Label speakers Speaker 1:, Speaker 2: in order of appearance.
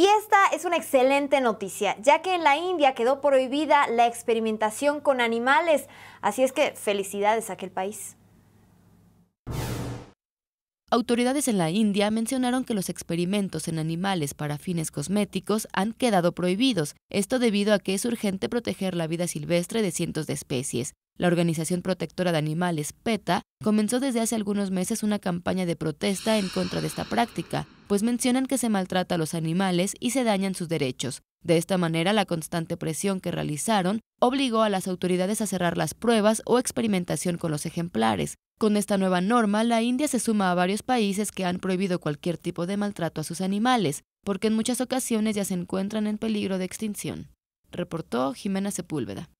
Speaker 1: Y esta es una excelente noticia, ya que en la India quedó prohibida la experimentación con animales. Así es que felicidades a aquel país.
Speaker 2: Autoridades en la India mencionaron que los experimentos en animales para fines cosméticos han quedado prohibidos, esto debido a que es urgente proteger la vida silvestre de cientos de especies. La Organización Protectora de Animales, PETA, comenzó desde hace algunos meses una campaña de protesta en contra de esta práctica, pues mencionan que se maltrata a los animales y se dañan sus derechos. De esta manera, la constante presión que realizaron obligó a las autoridades a cerrar las pruebas o experimentación con los ejemplares. Con esta nueva norma, la India se suma a varios países que han prohibido cualquier tipo de maltrato a sus animales, porque en muchas ocasiones ya se encuentran en peligro de extinción. Reportó Jimena Sepúlveda.